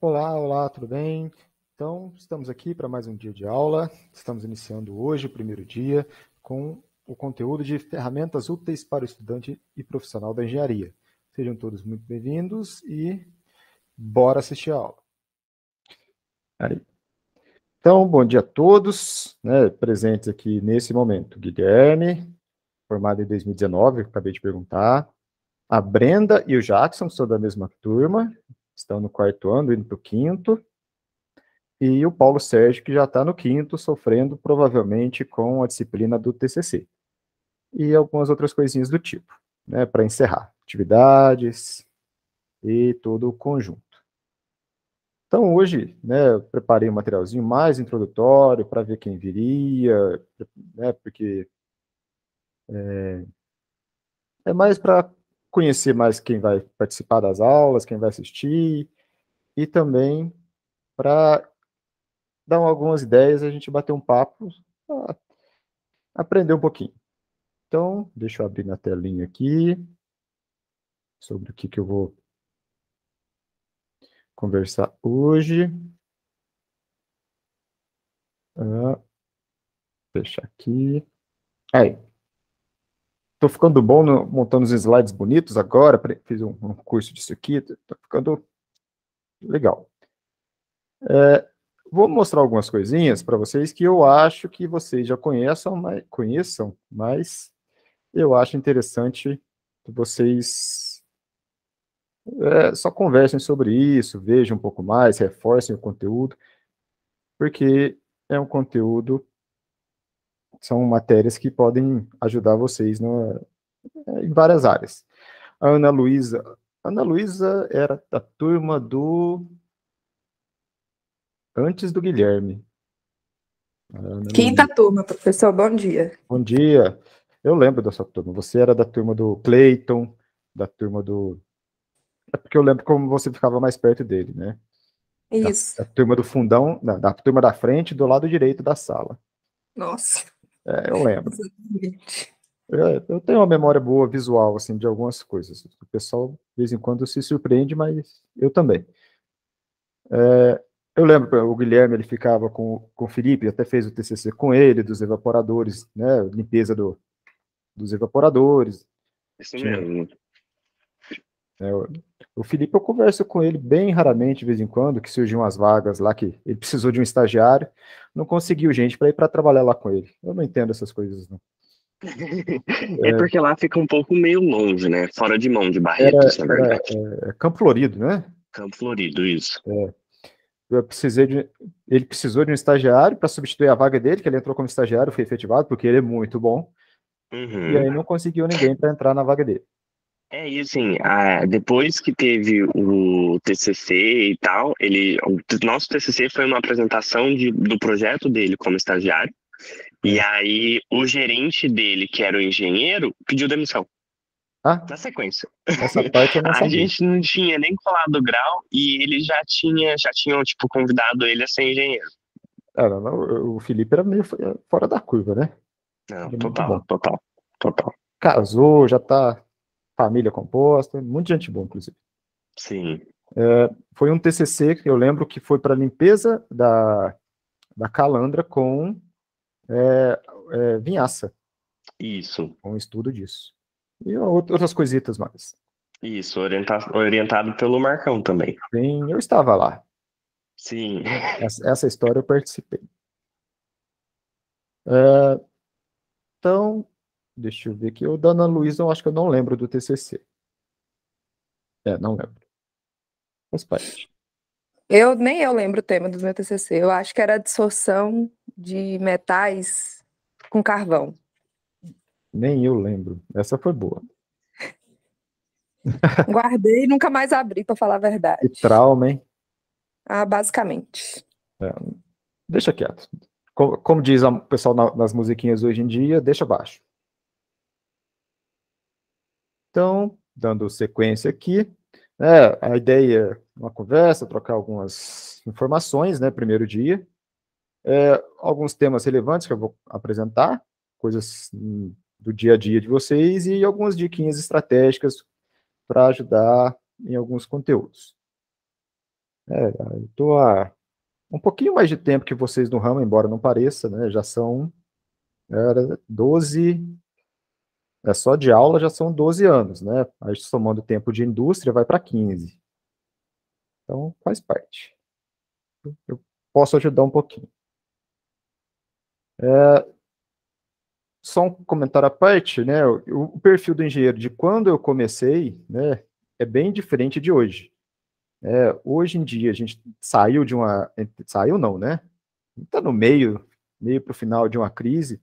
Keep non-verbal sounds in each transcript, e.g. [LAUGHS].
Olá, olá, tudo bem? Então, estamos aqui para mais um dia de aula. Estamos iniciando hoje, o primeiro dia, com o conteúdo de ferramentas úteis para o estudante e profissional da engenharia. Sejam todos muito bem-vindos e bora assistir a aula. Aí. Então, bom dia a todos, né, presentes aqui nesse momento. Guilherme, formado em 2019, acabei de perguntar. A Brenda e o Jackson, são da mesma turma, estão no quarto ano, indo para o quinto, e o Paulo Sérgio, que já está no quinto, sofrendo provavelmente com a disciplina do TCC. E algumas outras coisinhas do tipo, né, para encerrar. Atividades e todo o conjunto. Então, hoje, né, eu preparei um materialzinho mais introdutório para ver quem viria, né, porque é, é mais para conhecer mais quem vai participar das aulas, quem vai assistir, e também para dar algumas ideias, a gente bater um papo, aprender um pouquinho. Então, deixa eu abrir na telinha aqui, sobre o que, que eu vou conversar hoje. Ah, deixa aqui. Aí. Estou ficando bom no, montando os slides bonitos agora, fiz um, um curso disso aqui, estou ficando legal. É, vou mostrar algumas coisinhas para vocês que eu acho que vocês já conheçam, mas, conheçam, mas eu acho interessante que vocês é, só conversem sobre isso, vejam um pouco mais, reforcem o conteúdo, porque é um conteúdo são matérias que podem ajudar vocês no, eh, em várias áreas. A Ana Luísa. Ana Luísa era da turma do. Antes do Guilherme. Quinta Luísa. Tá turma, professor, bom dia. Bom dia. Eu lembro da sua turma. Você era da turma do Clayton, da turma do. É porque eu lembro como você ficava mais perto dele, né? Isso. Da, da turma do fundão, da turma da frente, do lado direito da sala. Nossa. É, eu lembro. Eu, é, eu tenho uma memória boa visual, assim, de algumas coisas. O pessoal, de vez em quando, se surpreende, mas eu também. É, eu lembro, o Guilherme, ele ficava com, com o Felipe, até fez o TCC com ele, dos evaporadores, né, limpeza do, dos evaporadores. Isso mesmo. É, o Felipe, eu converso com ele bem raramente, de vez em quando, que surgiam as vagas lá, que ele precisou de um estagiário, não conseguiu gente para ir para trabalhar lá com ele. Eu não entendo essas coisas, não. é, [LAUGHS] é porque lá fica um pouco meio longe, né? Fora de mão de Barretos, na é verdade. É, é, Campo Florido, né? Campo Florido, isso. É. Eu precisei de, ele precisou de um estagiário para substituir a vaga dele, que ele entrou como estagiário, foi efetivado, porque ele é muito bom. Uhum. E aí não conseguiu ninguém para entrar na vaga dele. É, e assim, depois que teve o TCC e tal, ele, o nosso TCC foi uma apresentação de, do projeto dele como estagiário, e aí o gerente dele, que era o engenheiro, pediu demissão. Ah? Na sequência. Essa parte eu não [LAUGHS] sabia. a gente não tinha nem colado o grau e ele já tinha, já tinham, tipo, convidado ele a ser engenheiro. Ah, não, o Felipe era meio fora da curva, né? Não, total, total, total. Casou, já tá família composta, muito gente boa, inclusive. Sim. É, foi um TCC que eu lembro que foi para limpeza da, da calandra com é, é, vinhaça. Isso. Um estudo disso. E outras coisitas mais. Isso, orienta orientado pelo Marcão também. Sim, eu estava lá. Sim. [LAUGHS] Essa, essa história eu participei. É, então, Deixa eu ver aqui. O da Ana Luísa, eu acho que eu não lembro do TCC. É, não lembro. Mas parte. Eu nem eu lembro o tema do meu TCC. Eu acho que era dissorção de metais com carvão. Nem eu lembro. Essa foi boa. [LAUGHS] Guardei e nunca mais abri, para falar a verdade. Que trauma, hein? Ah, basicamente. É, deixa quieto. Como, como diz o pessoal na, nas musiquinhas hoje em dia, deixa baixo. Então, dando sequência aqui, né, a ideia uma conversa, trocar algumas informações, né, primeiro dia, é, alguns temas relevantes que eu vou apresentar, coisas hum, do dia a dia de vocês e algumas diquinhas estratégicas para ajudar em alguns conteúdos. É, Estou há um pouquinho mais de tempo que vocês no ramo, embora não pareça, né, já são era 12 é só de aula já são 12 anos, né? gente somando o tempo de indústria vai para 15. Então faz parte. Eu posso ajudar um pouquinho. É, só um comentário à parte, né? O, o, perfil do engenheiro de quando eu comecei, né, é bem diferente de hoje. É, hoje em dia a gente saiu de uma, saiu não, né? Está no meio, meio para o final de uma crise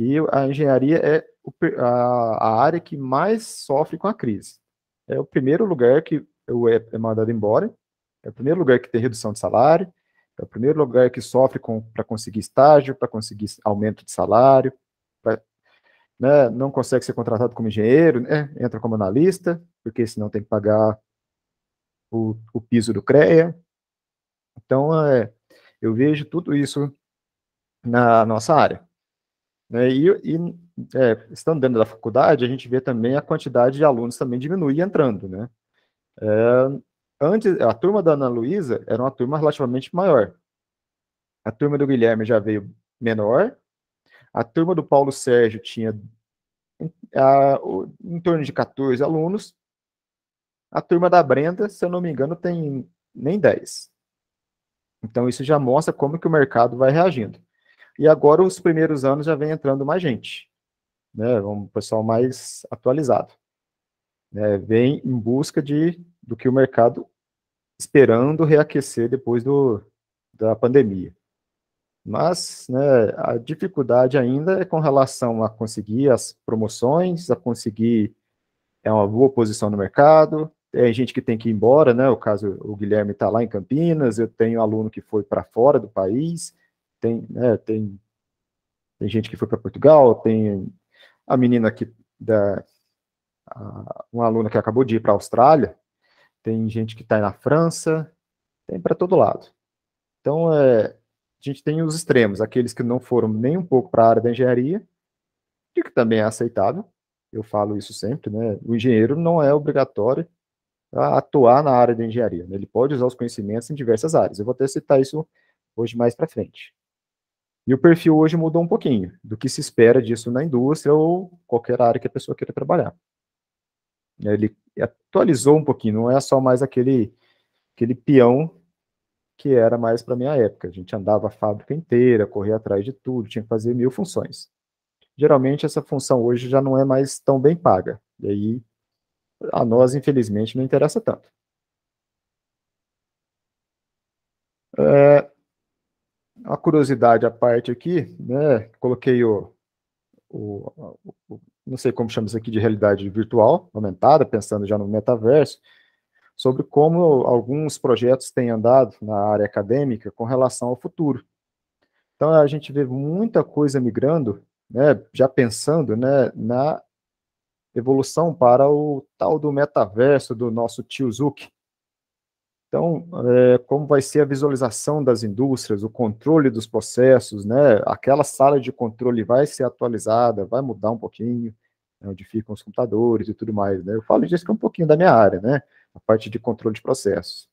e a engenharia é a área que mais sofre com a crise. É o primeiro lugar que é mandado embora, é o primeiro lugar que tem redução de salário, é o primeiro lugar que sofre para conseguir estágio, para conseguir aumento de salário, pra, né, não consegue ser contratado como engenheiro, né, entra como analista, porque senão tem que pagar o, o piso do CREA. Então, é, eu vejo tudo isso na nossa área. Né? E, e é, estando dentro da faculdade, a gente vê também a quantidade de alunos também diminuir entrando, né? É, antes, a turma da Ana Luísa era uma turma relativamente maior. A turma do Guilherme já veio menor. A turma do Paulo Sérgio tinha a, o, em torno de 14 alunos. A turma da Brenda, se eu não me engano, tem nem 10. Então, isso já mostra como que o mercado vai reagindo. E agora, os primeiros anos, já vem entrando mais gente, né? um pessoal mais atualizado. Né? Vem em busca de, do que o mercado esperando reaquecer depois do, da pandemia. Mas né, a dificuldade ainda é com relação a conseguir as promoções, a conseguir é uma boa posição no mercado. Tem gente que tem que ir embora, né? O caso, o Guilherme está lá em Campinas, eu tenho aluno que foi para fora do país. Tem, né, tem, tem gente que foi para Portugal, tem a menina que da a, uma aluna que acabou de ir para a Austrália, tem gente que está na França, tem para todo lado. Então, é, a gente tem os extremos, aqueles que não foram nem um pouco para a área da engenharia, e que também é aceitável, eu falo isso sempre, né? O engenheiro não é obrigatório a atuar na área da engenharia, né? ele pode usar os conhecimentos em diversas áreas. Eu vou até citar isso hoje mais para frente. E o perfil hoje mudou um pouquinho do que se espera disso na indústria ou qualquer área que a pessoa queira trabalhar. Ele atualizou um pouquinho, não é só mais aquele, aquele peão que era mais para minha época. A gente andava a fábrica inteira, corria atrás de tudo, tinha que fazer mil funções. Geralmente essa função hoje já não é mais tão bem paga. E aí a nós, infelizmente, não interessa tanto. É, uma curiosidade à parte aqui, né? Coloquei o, o, o, não sei como chama isso aqui de realidade virtual aumentada, pensando já no metaverso, sobre como alguns projetos têm andado na área acadêmica com relação ao futuro. Então a gente vê muita coisa migrando, né? Já pensando, né? Na evolução para o tal do metaverso do nosso tio Zuki. Então, é, como vai ser a visualização das indústrias, o controle dos processos, né? Aquela sala de controle vai ser atualizada, vai mudar um pouquinho, né, onde ficam os computadores e tudo mais, né? Eu falo disso que é um pouquinho da minha área, né? A parte de controle de processos.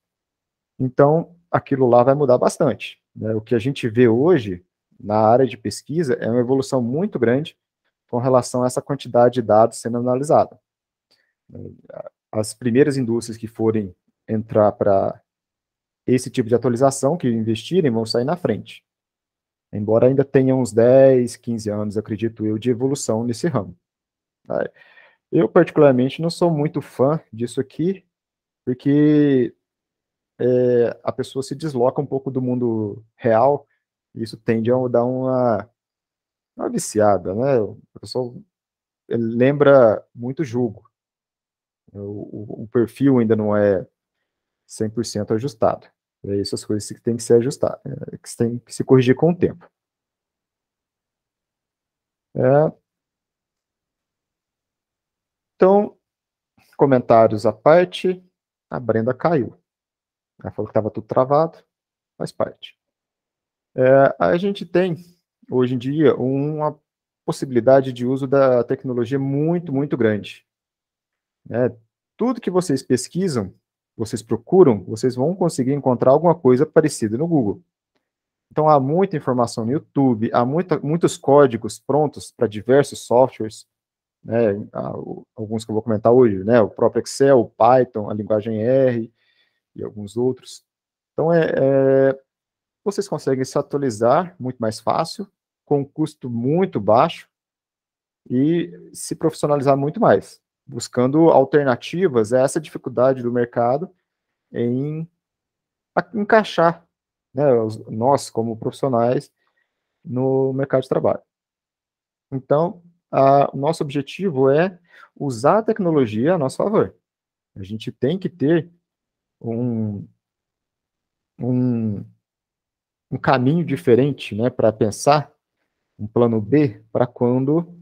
Então, aquilo lá vai mudar bastante. Né? O que a gente vê hoje na área de pesquisa é uma evolução muito grande com relação a essa quantidade de dados sendo analisada. As primeiras indústrias que forem entrar para esse tipo de atualização que investirem vão sair na frente. Embora ainda tenha uns 10, 15 anos, acredito eu, de evolução nesse ramo. Tá? Eu, particularmente, não sou muito fã disso aqui, porque é, a pessoa se desloca um pouco do mundo real, e isso tende a dar uma, uma viciada, né? A pessoa lembra muito jogo. O, o, o perfil ainda não é 100% ajustado. É isso as coisas que tem que ser ajustar, é, que tem que se corrigir com o tempo. É. Então, comentários à parte, a Brenda caiu. Ela falou que estava tudo travado, faz parte. É, a gente tem, hoje em dia, uma possibilidade de uso da tecnologia muito, muito grande. É, tudo que vocês pesquisam vocês procuram, vocês vão conseguir encontrar alguma coisa parecida no Google. Então, há muita informação no YouTube, há muita, muitos códigos prontos para diversos softwares, né, alguns que eu vou comentar hoje, né, o próprio Excel, o Python, a linguagem R e alguns outros. Então, é, é, vocês conseguem se atualizar muito mais fácil, com um custo muito baixo e se profissionalizar muito mais buscando alternativas a é essa dificuldade do mercado em encaixar né, nós, como profissionais, no mercado de trabalho. Então, a, o nosso objetivo é usar a tecnologia a nosso favor. A gente tem que ter um, um, um caminho diferente né, para pensar, um plano B, para quando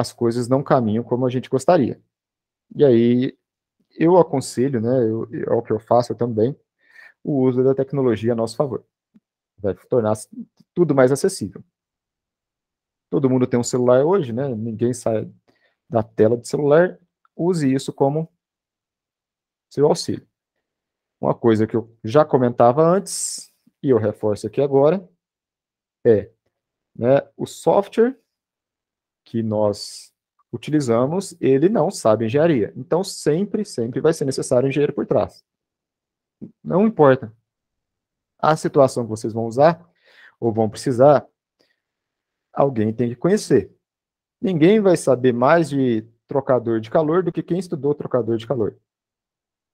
as coisas não caminham como a gente gostaria. E aí eu aconselho, né, eu, é o que eu faço também, o uso da tecnologia a nosso favor. Vai tornar tudo mais acessível. Todo mundo tem um celular hoje, né? Ninguém sai da tela de celular. Use isso como seu auxílio. Uma coisa que eu já comentava antes e eu reforço aqui agora é, né, o software que nós utilizamos, ele não sabe engenharia. Então, sempre, sempre vai ser necessário um engenheiro por trás. Não importa. A situação que vocês vão usar ou vão precisar, alguém tem que conhecer. Ninguém vai saber mais de trocador de calor do que quem estudou trocador de calor.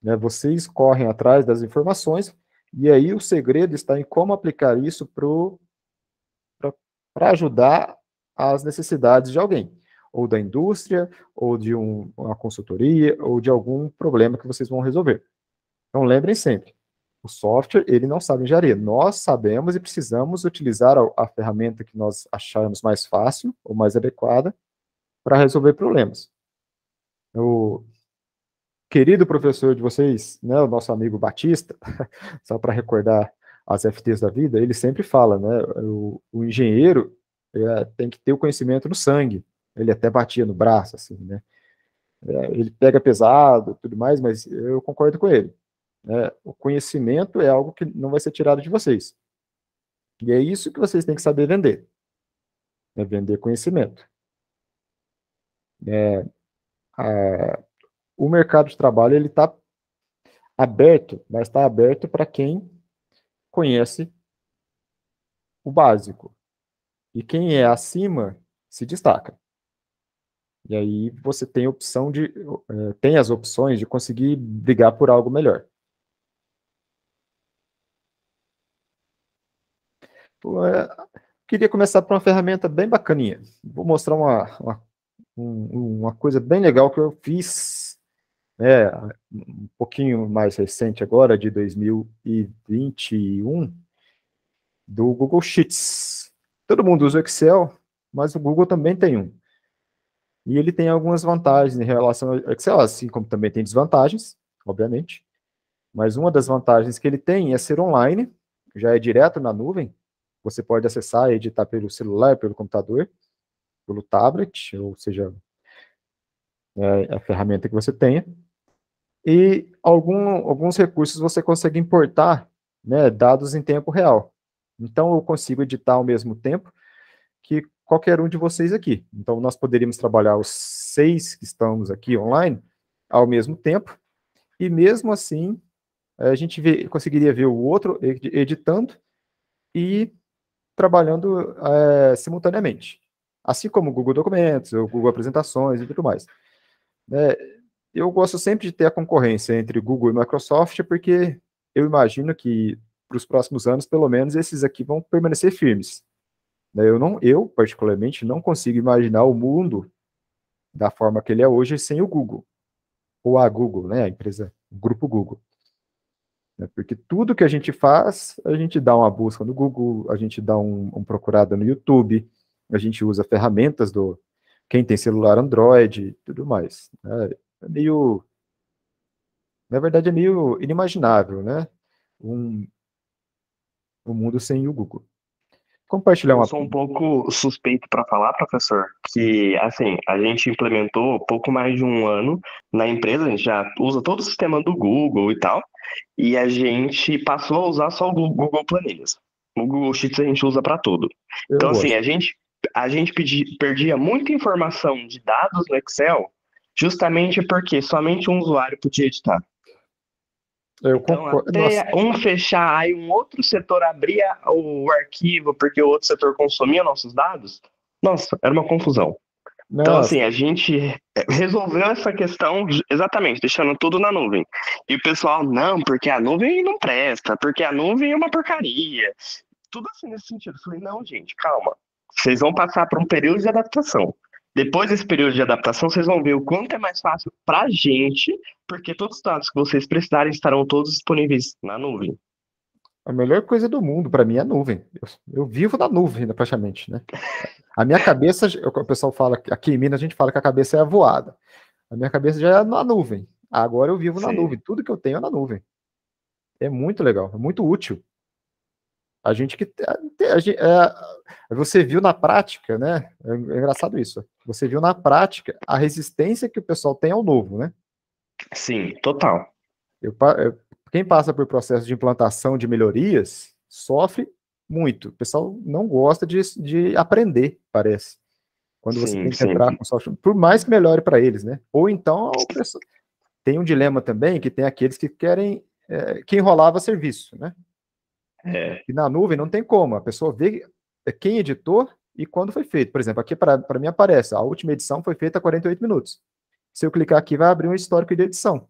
Né? Vocês correm atrás das informações, e aí o segredo está em como aplicar isso para ajudar às necessidades de alguém, ou da indústria, ou de um, uma consultoria, ou de algum problema que vocês vão resolver. Então lembrem sempre, o software ele não sabe engenharia, nós sabemos e precisamos utilizar a, a ferramenta que nós acharmos mais fácil ou mais adequada para resolver problemas. O querido professor de vocês, né, o nosso amigo Batista, [LAUGHS] só para recordar as FTs da vida, ele sempre fala, né, o, o engenheiro é, tem que ter o conhecimento no sangue. Ele até batia no braço, assim, né? É, ele pega pesado, tudo mais, mas eu concordo com ele. É, o conhecimento é algo que não vai ser tirado de vocês. E é isso que vocês têm que saber vender. É vender conhecimento. É, a, o mercado de trabalho ele está aberto, mas está aberto para quem conhece o básico. E quem é acima se destaca. E aí você tem opção de é, tem as opções de conseguir brigar por algo melhor. É, queria começar por uma ferramenta bem bacaninha. Vou mostrar uma, uma, uma coisa bem legal que eu fiz né, um pouquinho mais recente agora, de 2021, do Google Sheets. Todo mundo usa o Excel, mas o Google também tem um. E ele tem algumas vantagens em relação ao Excel, assim como também tem desvantagens, obviamente. Mas uma das vantagens que ele tem é ser online, já é direto na nuvem. Você pode acessar e editar pelo celular, pelo computador, pelo tablet, ou seja, é a ferramenta que você tenha. E algum, alguns recursos você consegue importar né, dados em tempo real. Então, eu consigo editar ao mesmo tempo que qualquer um de vocês aqui. Então, nós poderíamos trabalhar os seis que estamos aqui online ao mesmo tempo, e mesmo assim, eh, a gente vê, conseguiria ver o outro editando e trabalhando é, simultaneamente. Assim como o Google Documentos, o Google Apresentações e tudo mais. É, eu gosto sempre de ter a concorrência entre Google e Microsoft, porque eu imagino que para os próximos anos, pelo menos esses aqui vão permanecer firmes. Né, eu, não, eu, particularmente, não consigo imaginar o mundo da forma que ele é hoje sem o Google. Ou a Google, né? a empresa, o grupo Google. Né, porque tudo que a gente faz, a gente dá uma busca no Google, a gente dá um, um procurada no YouTube, a gente usa ferramentas do quem tem celular Android tudo mais. É, é meio. Na verdade, é meio inimaginável, né? Um, o mundo sem o Google. Compartilhar uma. Eu sou um pouco suspeito para falar, professor, que assim a gente implementou pouco mais de um ano na empresa, a gente já usa todo o sistema do Google e tal, e a gente passou a usar só o Google Planilhas. O Google Sheets a gente usa para tudo. Eu então, assim, gosto. assim, a gente, a gente pedi, perdia muita informação de dados no Excel justamente porque somente um usuário podia editar. Eu então, concordo. Até Nossa. um fechar, aí um outro setor abria o arquivo porque o outro setor consumia nossos dados. Nossa, era uma confusão. Então, nossa. Então, assim, a gente resolveu essa questão exatamente, deixando tudo na nuvem. E o pessoal, não, porque a nuvem não presta, porque a nuvem é uma porcaria. Tudo assim nesse sentido. Eu falei, não, gente, calma. Vocês vão passar por um período de adaptação. Depois desse período de adaptação, vocês vão ver o quanto é mais fácil para a gente, porque todos os dados que vocês precisarem estarão todos disponíveis na nuvem. A melhor coisa do mundo para mim é a nuvem. Eu, eu, vivo na nuvem, né, praticamente, né? A minha cabeça, [LAUGHS] o pessoal fala, aqui em Minas a gente fala que a cabeça é a voada. A minha cabeça já é na nuvem. Agora eu vivo Sim. na nuvem. Tudo que eu tenho é na nuvem. É muito legal, é muito útil. A gente que. A é, você viu na prática, né? É, é engraçado isso. Você viu na prática a resistência que o pessoal tem ao novo, né? Sim, total. Eu, eu, quem passa por processo de implantação de melhorias sofre muito. O pessoal não gosta de, de aprender, parece. Quando sim, você tem que entrar com software, por mais que melhore para eles, né? Ou então pessoal, tem um dilema também que tem aqueles que querem é, que enrolava serviço, né? É. E na nuvem não tem como, a pessoa vê é quem editou e quando foi feito. Por exemplo, aqui para mim aparece, a última edição foi feita há 48 minutos. Se eu clicar aqui, vai abrir um histórico de edição.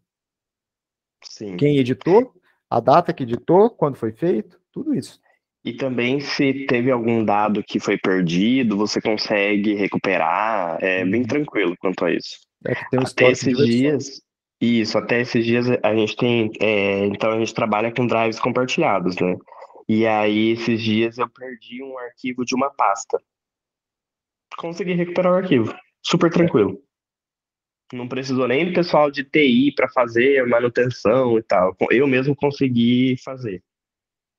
Sim. Quem editou, a data que editou, quando foi feito, tudo isso. E também se teve algum dado que foi perdido, você consegue recuperar, é bem uhum. tranquilo quanto a isso. É que tem um até esses dias, isso, até esses dias a gente tem, é, então a gente trabalha com drives compartilhados, né? E aí, esses dias, eu perdi um arquivo de uma pasta. Consegui recuperar o arquivo. Super tranquilo. Não precisou nem do pessoal de TI para fazer a manutenção e tal. Eu mesmo consegui fazer.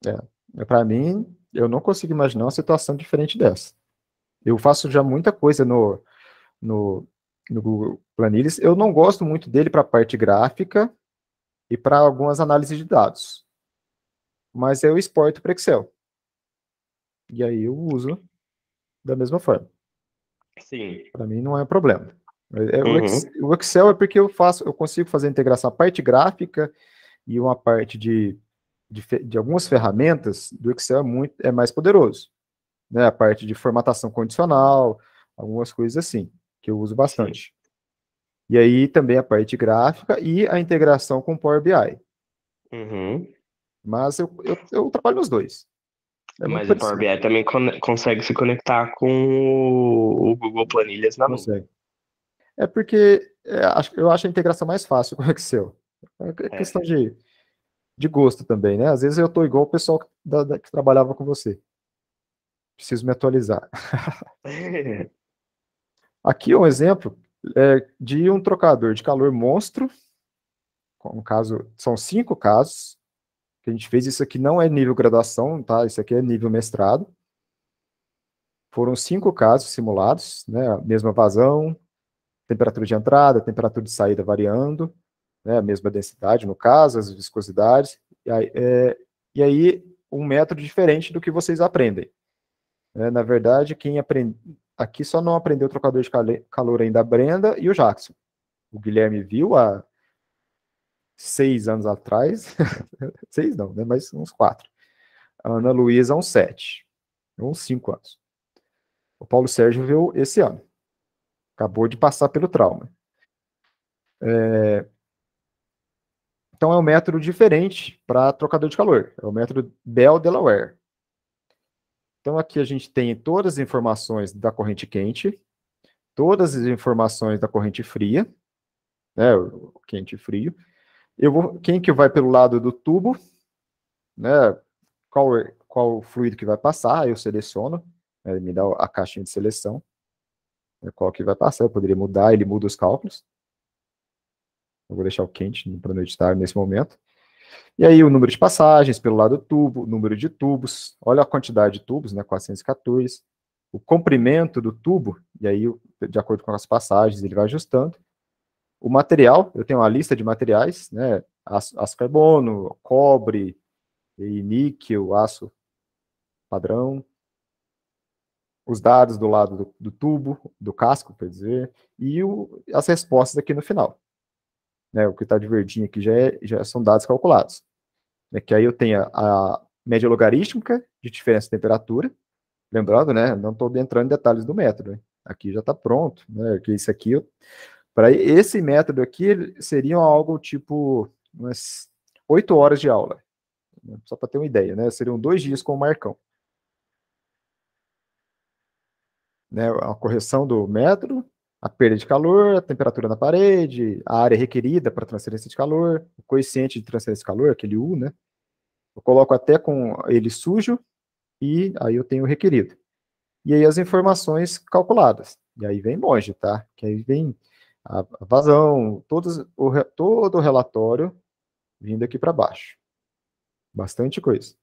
É. é para mim, eu não consigo imaginar uma situação diferente dessa. Eu faço já muita coisa no, no, no Google Planilhas. Eu não gosto muito dele para a parte gráfica e para algumas análises de dados mas eu exporto para Excel. E aí eu uso da mesma forma. Sim. Para mim não é problema. É, uhum. O Excel é porque eu faço, eu consigo fazer a integração a parte gráfica e uma parte de, de, de algumas ferramentas do Excel é muito é mais poderoso, né? A parte de formatação condicional, algumas coisas assim que eu uso bastante. Sim. E aí também a parte gráfica e a integração com Power BI. Uhum. Mas eu, eu, eu trabalho nos dois. É Mas o Power BI também con consegue se conectar com o Google Planilhas na mão. É porque é, eu acho a integração mais fácil com o Excel. É, é. questão de, de gosto também, né? Às vezes eu estou igual o pessoal que, da, da, que trabalhava com você. Preciso me atualizar. [LAUGHS] Aqui um exemplo é, de um trocador de calor monstro. No caso, são cinco casos que a gente fez, isso aqui não é nível graduação, tá? Isso aqui é nível mestrado. Foram cinco casos simulados, né? Mesma vazão, temperatura de entrada, temperatura de saída variando, né? A mesma densidade, no caso, as viscosidades. E aí, é, e aí um método diferente do que vocês aprendem. É, na verdade, quem aprende aqui só não aprendeu o trocador de calor ainda a Brenda e o Jackson. O Guilherme viu a seis anos atrás, [LAUGHS] seis não, né? Mas uns quatro. A Ana Luísa, uns sete. Uns cinco anos. O Paulo Sérgio viu esse ano. Acabou de passar pelo trauma. É... Então é um método diferente para trocador de calor. É o método Bell Delaware. Então aqui a gente tem todas as informações da corrente quente, todas as informações da corrente fria, né, quente e frio, eu vou, quem que vai pelo lado do tubo, né? Qual, qual fluido que vai passar, eu seleciono, né, ele me dá a caixinha de seleção, né? qual que vai passar, eu poderia mudar, ele muda os cálculos. Eu vou deixar o quente para não editar nesse momento. E aí o número de passagens pelo lado do tubo, número de tubos, olha a quantidade de tubos, né, 414, o comprimento do tubo, e aí, de acordo com as passagens, ele vai ajustando. O material, eu tenho uma lista de materiais, né? Aço, carbono, cobre, e níquel, aço padrão. Os dados do lado do, do tubo, do casco, quer dizer, e o, as respostas aqui no final. Né, o que está de verdinho aqui já, é, já são dados calculados. Né, que aí eu tenho a, a média logarítmica de diferença de temperatura. Lembrando, né, não estou entrando em detalhes do método. Aqui já está pronto. Né, que isso aqui eu para esse método aqui, seriam algo tipo umas 8 horas de aula. Só para ter uma ideia, né? Seriam dois dias com o Marcão. Né, a correção do método, a perda de calor, a temperatura na parede, a área requerida para transferência de calor, o coeficiente de transferência de calor, aquele U, né? Eu coloco até com ele sujo e aí eu tenho o requerido. E aí as informações calculadas. E aí vem longe, tá? Que aí vem a vazão, todos, o, todo o relatório vindo aqui para baixo. Bastante coisa.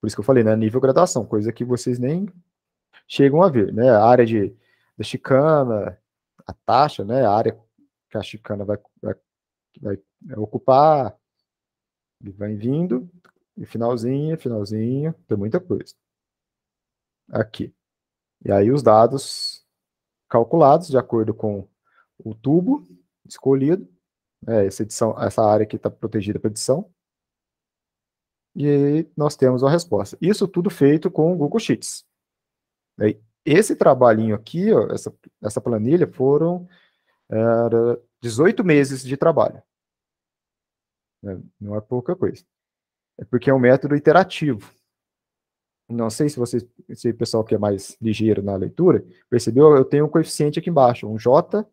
Por isso que eu falei, né? Nível graduação coisa que vocês nem chegam a ver, né? A área de, da chicana, a taxa, né? A área que a chicana vai, vai, vai ocupar, e vai vindo, e finalzinho, finalzinho, tem muita coisa. Aqui. E aí os dados calculados de acordo com o tubo escolhido, é, essa, edição, essa área aqui está protegida para edição, e nós temos a resposta. Isso tudo feito com o Google Sheets. Né, esse trabalhinho aqui, ó, essa, essa planilha, foram era, 18 meses de trabalho. Né, não é pouca coisa. É porque é um método iterativo Não sei se você, se o pessoal que é mais ligeiro na leitura, percebeu, eu tenho um coeficiente aqui embaixo, um J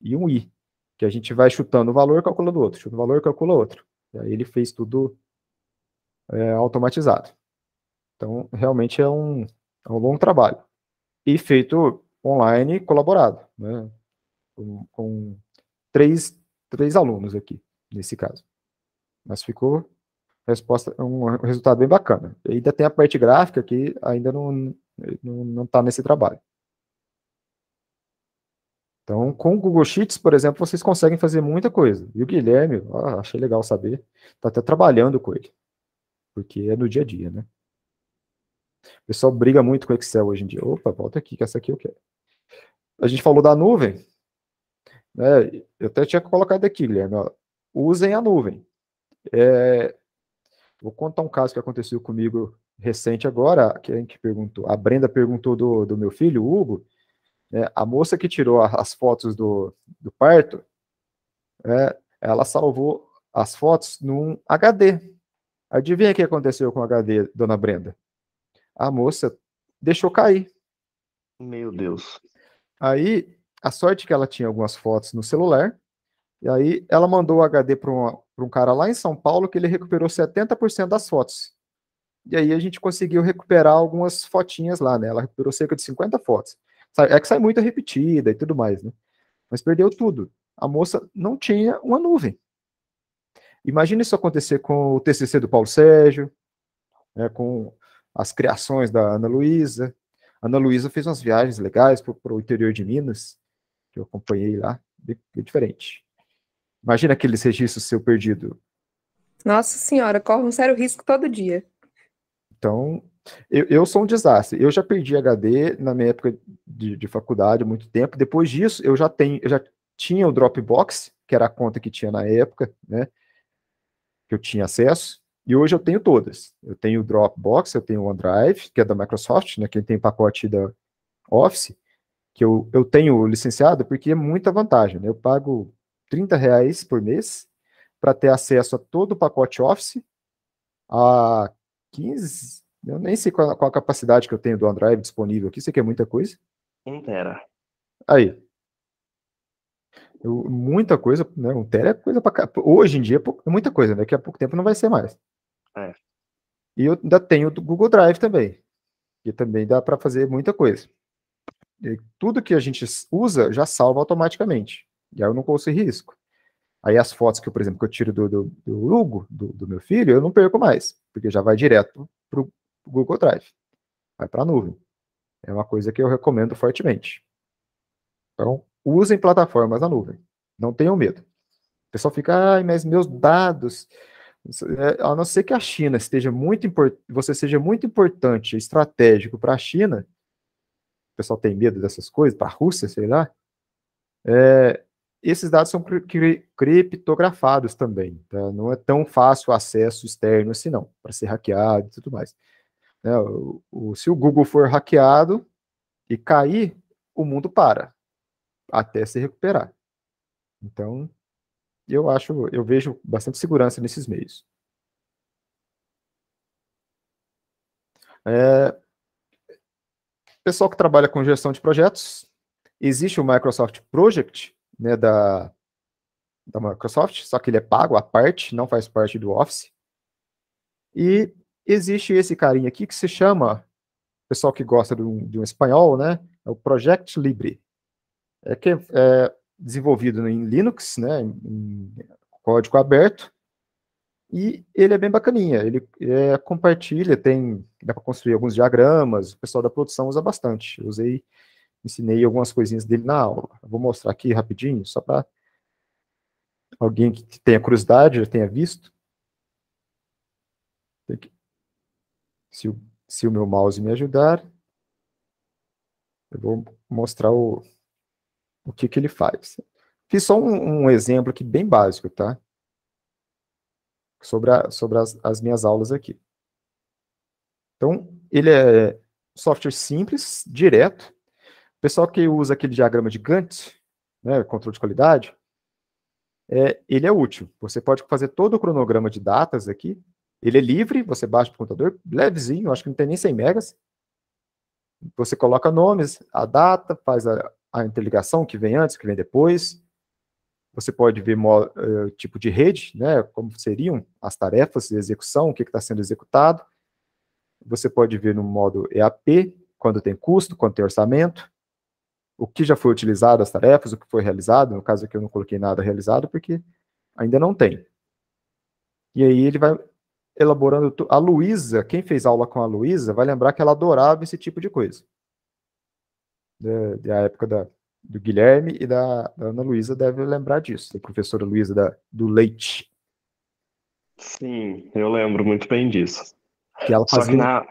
e um i, que a gente vai chutando o valor, calculando outro, chuta o valor, calcula outro. E aí ele fez tudo é, automatizado. Então, realmente é um, é um longo trabalho. E feito online, colaborado, né? com, com três, três alunos aqui, nesse caso. Mas ficou resposta, um, resultado bem bacana. E ainda tem a parte gráfica que ainda não está não, não tá nesse trabalho. Então, com o Google Sheets, por exemplo, vocês conseguem fazer muita coisa. E o Guilherme, achei legal saber, está até trabalhando com ele. Porque é no dia a dia, né? O pessoal briga muito com o Excel hoje em dia. Opa, volta aqui, que essa aqui eu quero. A gente falou da nuvem. Né? Eu até tinha colocado aqui, Guilherme. Ó. Usem a nuvem. É... Vou contar um caso que aconteceu comigo recente agora, que a gente perguntou. A Brenda perguntou do, do meu filho, Hugo, é, a moça que tirou a, as fotos do, do parto, é, ela salvou as fotos num HD. Adivinha o que aconteceu com o HD, dona Brenda? A moça deixou cair. Meu Deus. Aí, a sorte é que ela tinha algumas fotos no celular, e aí ela mandou o HD para um cara lá em São Paulo que ele recuperou 70% das fotos. E aí a gente conseguiu recuperar algumas fotinhas lá, né? Ela recuperou cerca de 50 fotos. É que sai muita repetida e tudo mais, né? Mas perdeu tudo. A moça não tinha uma nuvem. Imagina isso acontecer com o TCC do Paulo Sérgio, né, com as criações da Ana Luísa. Ana Luísa fez umas viagens legais para o interior de Minas, que eu acompanhei lá, bem, bem diferente. Imagina aqueles registros seu perdido. Nossa senhora, corre um sério risco todo dia. Então, eu, eu, sou um desastre. Eu já perdi HD na minha época de, de faculdade, muito tempo. Depois disso, eu já tenho, eu já tinha o Dropbox, que era a conta que tinha na época, né? Que eu tinha acesso. E hoje eu tenho todas. Eu tenho o Dropbox, eu tenho o OneDrive, que é da Microsoft, né? Quem tem pacote da Office, que eu, eu tenho licenciado, porque é muita vantagem. Né? Eu pago 30 reais por mês para ter acesso a todo o pacote Office, a 15, eu nem sei qual, qual a capacidade que eu tenho do OneDrive disponível aqui. Você quer é muita coisa? um tera. Aí. Eu, muita coisa, né? um tera é coisa para Hoje em dia é, é muita coisa, daqui a pouco tempo não vai ser mais. É. E eu ainda tenho o Google Drive também, que também dá para fazer muita coisa. E tudo que a gente usa já salva automaticamente. E aí eu não consigo risco. Aí as fotos que, por exemplo, que eu tiro do, do, do Hugo, do, do, meu filho, eu não perco mais, porque já vai direto pro, Google Drive. Vai para a nuvem. É uma coisa que eu recomendo fortemente. Então, usem plataformas na nuvem. Não tenham medo. O pessoal fica, ai, mas meus dados. É, a não ser que a China esteja muito importante, você seja muito importante, estratégico para a China, o pessoal tem medo dessas coisas, para a Rússia, sei lá. É, esses dados são cri cri criptografados também. Tá? Não é tão fácil o acesso externo assim, não, para ser hackeado e tudo mais. Né? O, o, se o Google for hackeado e cair, o mundo para até se recuperar. Então, eu acho, eu vejo bastante segurança nesses meios. É, pessoal que trabalha com gestão de projetos, existe o Microsoft Project, né, da, da Microsoft, só que ele é pago à parte, não faz parte do Office. E existe esse carinha aqui que se chama, pessoal que gosta de um, de um espanhol, né? É o Project Libre. É que é desenvolvido em Linux, né? Em código aberto. E ele é bem bacaninha. Ele é, compartilha, tem dá para construir alguns diagramas. O pessoal da produção usa bastante. Eu usei, ensinei algumas coisinhas dele na aula. Eu vou mostrar aqui rapidinho, só para alguém que tenha curiosidade, já tenha visto. Se, se o meu mouse me ajudar, eu vou mostrar o, o que, que ele faz. Fiz só um, um exemplo aqui bem básico, tá? Sobre, a, sobre as, as minhas aulas aqui. Então, ele é software simples, direto. O pessoal que usa aquele diagrama de Gantt, né, controle de qualidade, é, ele é útil. Você pode fazer todo o cronograma de datas aqui, ele é livre, você baixa para o computador, levezinho, acho que não tem nem 100 megas. Você coloca nomes, a data, faz a, a interligação que vem antes, que vem depois. Você pode ver uh, tipo de rede, né, como seriam as tarefas de execução, o que está sendo executado. Você pode ver no modo EAP, quando tem custo, quando tem orçamento, o que já foi utilizado, as tarefas, o que foi realizado. No caso aqui eu não coloquei nada realizado, porque ainda não tem. E aí ele vai elaborando. Tu... A Luísa, quem fez aula com a Luísa, vai lembrar que ela adorava esse tipo de coisa. Da, da época da, do Guilherme e da, da Ana Luísa deve lembrar disso, a professora Luísa da, do Leite. Sim, eu lembro muito bem disso. Que ela fazia... Só que na,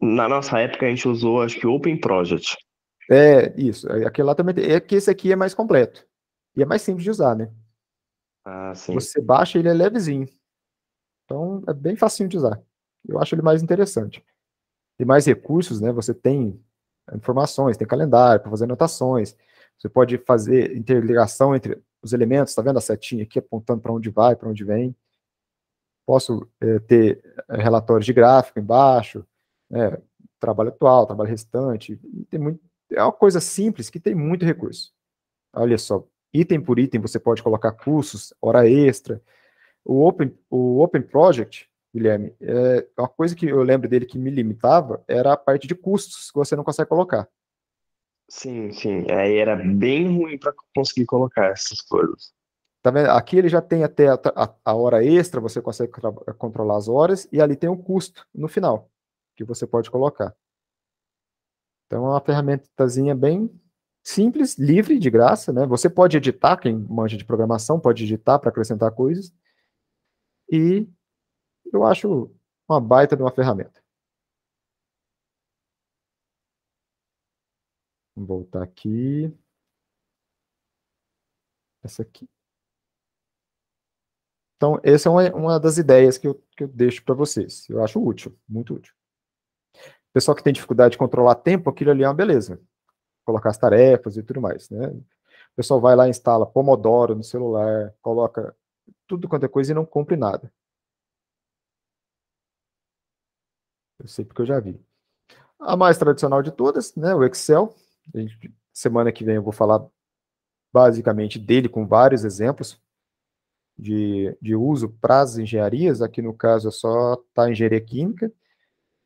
na nossa época a gente usou, acho que Open Project. É, isso. Aquele lá também. É que esse aqui é mais completo. E é mais simples de usar, né? Ah, sim. Você baixa, ele é levezinho. Então é bem facinho de usar. Eu acho ele mais interessante. Tem mais recursos, né? Você tem informações, tem calendário para fazer anotações. Você pode fazer interligação entre os elementos, Está vendo a setinha aqui apontando para onde vai, para onde vem. Posso é, ter eh, relatórios de gráfico embaixo, né? trabalho atual, trabalho restante. Tem muito, é uma coisa simples que tem muito recurso. Olha só, item por item você pode colocar cursos, hora extra, o Open, o open Project, Guilherme, é, uma coisa que eu lembro dele que me limitava era a parte de custos que você não consegue colocar. Sim, sim. Aí era bem ruim para conseguir colocar essas coisas. Tá vendo? Aqui ele já tem até a, a, a hora extra, você consegue controlar as horas, e ali tem um custo no final que você pode colocar. Então é uma ferramentazinha bem simples, livre, de graça, né? Você pode editar, quem manja de programação pode editar para acrescentar coisas. E eu acho uma baita de uma ferramenta. Vou voltar aqui. Essa aqui. Então, essa é uma, uma das ideias que eu, que eu deixo para vocês. Eu acho útil, muito útil. Pessoal que tem dificuldade de controlar tempo, aquilo ali é uma beleza. Colocar as tarefas e tudo mais, né? O pessoal vai lá, instala Pomodoro no celular, coloca tudo quanto é coisa e não cumpre nada. Eu sei porque eu já vi. A mais tradicional de todas, né, o Excel. Gente, semana que vem eu vou falar basicamente dele com vários exemplos de, de uso para as engenharias. Aqui no caso é só tá engenharia química.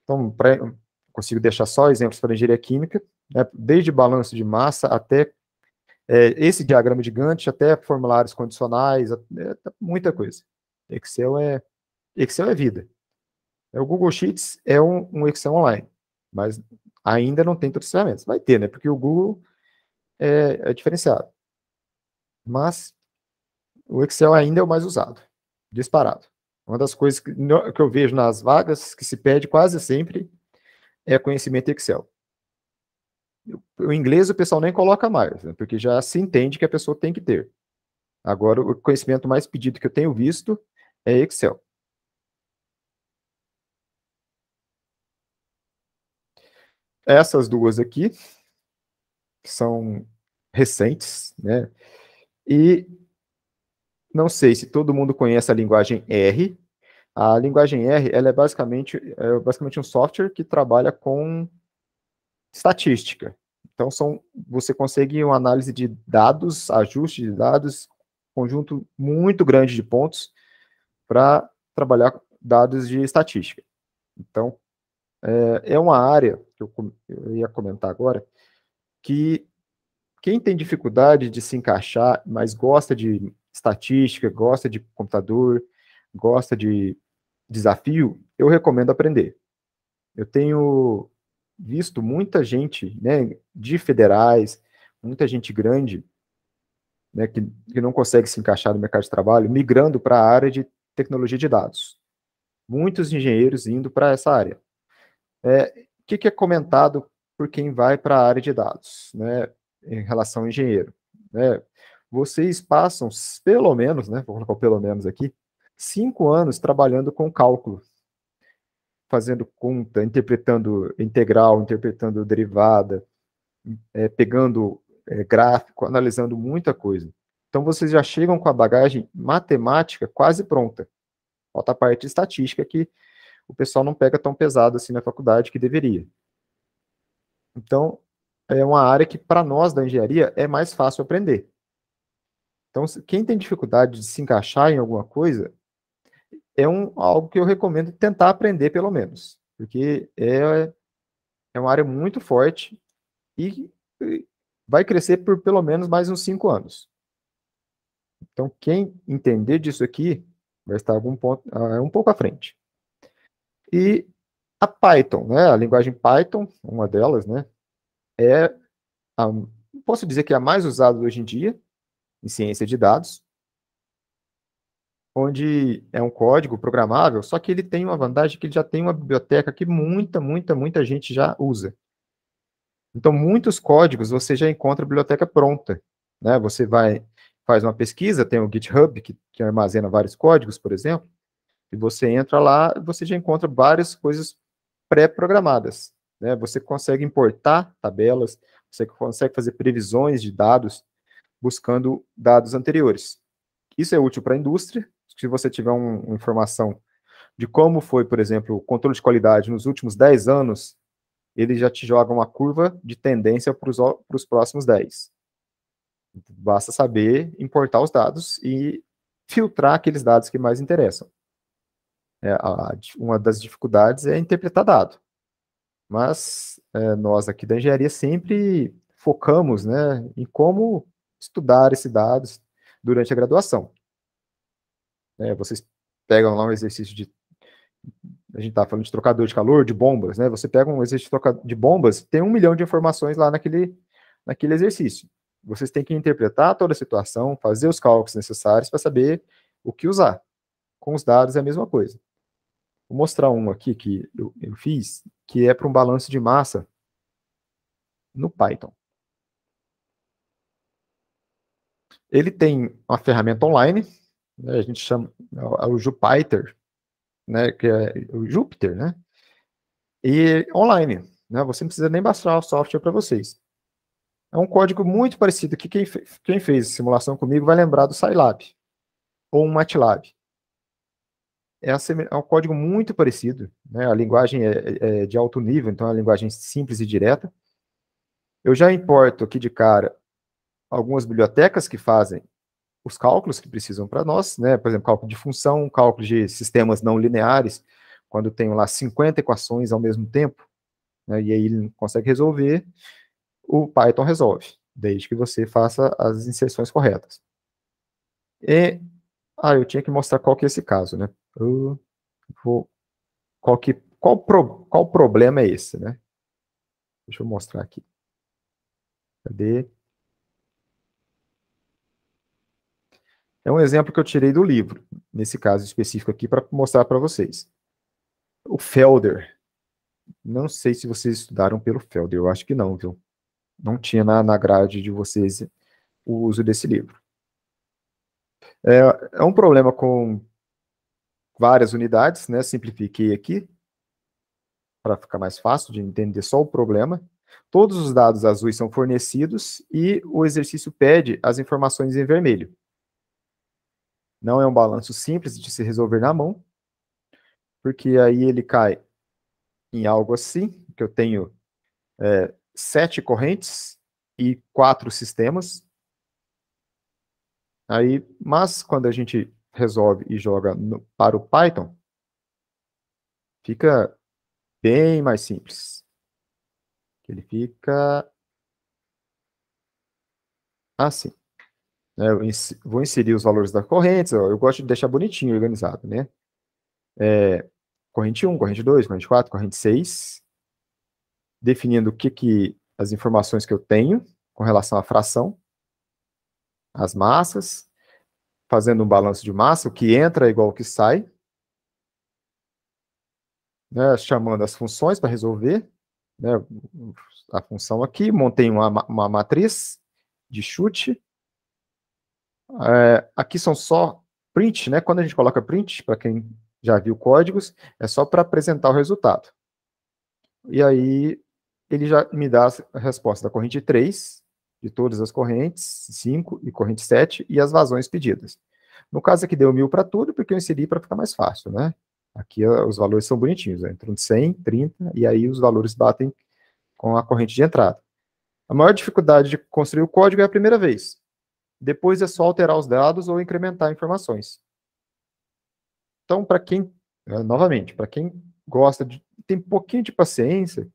Então, pra, consigo deixar só exemplos para engenharia química, né, desde balanço de massa até é, esse diagrama gigante, até formulários condicionais, é, tá muita coisa. Excel é, Excel é vida. É, o Google Sheets é um, um Excel online, mas ainda não tem todos os ferramentas. Vai ter, né? Porque o Google é, é diferenciado. Mas o Excel ainda é o mais usado, disparado. Uma das coisas que, que eu vejo nas vagas que se pede quase sempre é conhecimento Excel. O inglês o pessoal nem coloca mais, né, porque já se entende que a pessoa tem que ter. Agora, o conhecimento mais pedido que eu tenho visto é Excel. Essas duas aqui são recentes, né? E não sei se todo mundo conhece a linguagem R. A linguagem R ela é, basicamente, é basicamente um software que trabalha com estatística. Então, são, você consegue uma análise de dados, ajuste de dados, conjunto muito grande de pontos para trabalhar dados de estatística. Então, é, é uma área que eu, eu ia comentar agora, que quem tem dificuldade de se encaixar, mas gosta de estatística, gosta de computador, gosta de desafio, eu recomendo aprender. Eu tenho visto muita gente né, de federais, muita gente grande, né, que, que não consegue se encaixar no mercado de trabalho, migrando para a área de tecnologia de dados. Muitos engenheiros indo para essa área. O é, que, que, é comentado por quem vai para a área de dados, né, em relação ao engenheiro? Né? Vocês passam, pelo menos, né, vou colocar pelo menos aqui, cinco anos trabalhando com cálculos fazendo conta, interpretando integral, interpretando derivada, é, pegando é, gráfico, analisando muita coisa. Então vocês já chegam com a bagagem matemática quase pronta. Falta a parte estatística que o pessoal não pega tão pesado assim na faculdade que deveria. Então é uma área que para nós da engenharia é mais fácil aprender. Então quem tem dificuldade de se encaixar em alguma coisa é um, algo que eu recomendo tentar aprender, pelo menos, porque é, é uma área muito forte e vai crescer por pelo menos mais uns cinco anos. Então, quem entender disso aqui vai estar algum ponto, ah, é um pouco à frente. E a Python, né, a linguagem Python, uma delas, né, é, a, posso dizer que é a mais usada hoje em dia em ciência de dados, onde é um código programável, só que ele tem uma vantagem que ele já tem uma biblioteca que muita, muita, muita gente já usa. Então, muitos códigos você já encontra a biblioteca pronta. Né? Você vai, faz uma pesquisa, tem o GitHub, que, que armazena vários códigos, por exemplo, e você entra lá, você já encontra várias coisas pré-programadas. Né? Você consegue importar tabelas, você consegue fazer previsões de dados buscando dados anteriores. Isso é útil para a indústria, se você tiver um, uma informação de como foi, por exemplo, o controle de qualidade nos últimos 10 anos, ele já te joga uma curva de tendência para os próximos 10. Basta saber importar os dados e filtrar aqueles dados que mais interessam. É, a, uma das dificuldades é interpretar dado. Mas é, nós aqui da engenharia sempre focamos né, em como estudar esse dado durante a graduação. Né? Vocês pegam lá um exercício de. A gente está falando de trocador de calor, de bombas, né? Você pega um exercício de, bombas, tem um milhão de informações lá naquele, naquele exercício. Vocês têm que interpretar toda a situação, fazer os cálculos necessários para saber o que usar. Com os dados é a mesma coisa. Vou mostrar um aqui que eu, eu fiz, que é para um balanço de massa no Python. Ele tem uma ferramenta online, né, a gente chama é o Jupiter, né, que é o Júpiter, né, e online, né, você não precisa nem baixar o software para vocês. É um código muito parecido que quem, quem fez simulação comigo vai lembrar do Scilab ou um MATLAB. É, é um código muito parecido, né, a linguagem é, é, é de alto nível, então é uma linguagem simples e direta. Eu já importo aqui de cara algumas bibliotecas que fazem os cálculos que precisam para nós, né? Por exemplo, cálculo de função, cálculo de sistemas não lineares, quando tem lá 50 equações ao mesmo tempo, né? e aí ele não consegue resolver, o Python resolve, desde que você faça as inserções corretas. E, ah, eu tinha que mostrar qual que é esse caso, né? Eu vou, qual, que, qual, pro, qual problema é esse, né? Deixa eu mostrar aqui. Cadê? É um exemplo que eu tirei do livro, nesse caso específico aqui, para mostrar para vocês. O Felder. Não sei se vocês estudaram pelo Felder, eu acho que não, viu? Não tinha na, na grade de vocês o uso desse livro. É, é um problema com várias unidades, né? Simplifiquei aqui, para ficar mais fácil de entender só o problema. Todos os dados azuis são fornecidos e o exercício pede as informações em vermelho. Não é um balanço simples de se resolver na mão, porque aí ele cai em algo assim, que eu tenho é, sete correntes e quatro sistemas. Aí, mas quando a gente resolve e joga no, para o Python, fica bem mais simples. Ele fica assim. Né? Eu vou inserir os valores das correntes, eu gosto de deixar bonitinho, organizado, né? É, corrente 1, corrente 2, corrente 4, corrente 6, definindo o que, que as informações que eu tenho com relação à fração, as massas, fazendo um balanço de massa, o que entra é igual ao que sai, né, chamando as funções para resolver, né, a função aqui, montei uma, uma matriz de chute, é, aqui são só print, né? Quando a gente coloca print, para quem já viu códigos, é só para apresentar o resultado. E aí ele já me dá a resposta da corrente 3, de todas as correntes, 5 e corrente 7, e as vazões pedidas. No caso aqui deu 1.000 para tudo, porque eu inseri para ficar mais fácil, né? Aqui os valores são bonitinhos, né? entram 100, 30, e aí os valores batem com a corrente de entrada. A maior dificuldade de construir o código é a primeira vez. Depois é só alterar os dados ou incrementar informações. Então, para quem, eh, novamente, para quem gosta de, tem um pouquinho de paciência,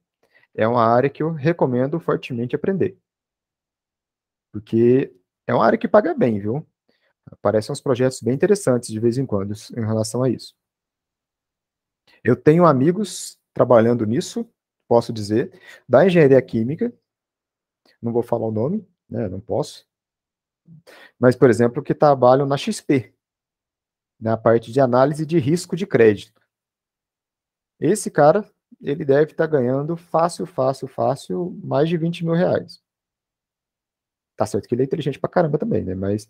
é uma área que eu recomendo fortemente aprender. Porque é uma área que paga bem, viu? Aparecem uns projetos bem interessantes de vez em quando em relação a isso. Eu tenho amigos trabalhando nisso, posso dizer, da engenharia química, não vou falar o nome, né, não posso, mas, por exemplo, que trabalham na XP, na né, parte de análise de risco de crédito. Esse cara, ele deve estar tá ganhando fácil, fácil, fácil, mais de 20 mil reais. Tá certo que ele é inteligente pra caramba também, né? Mas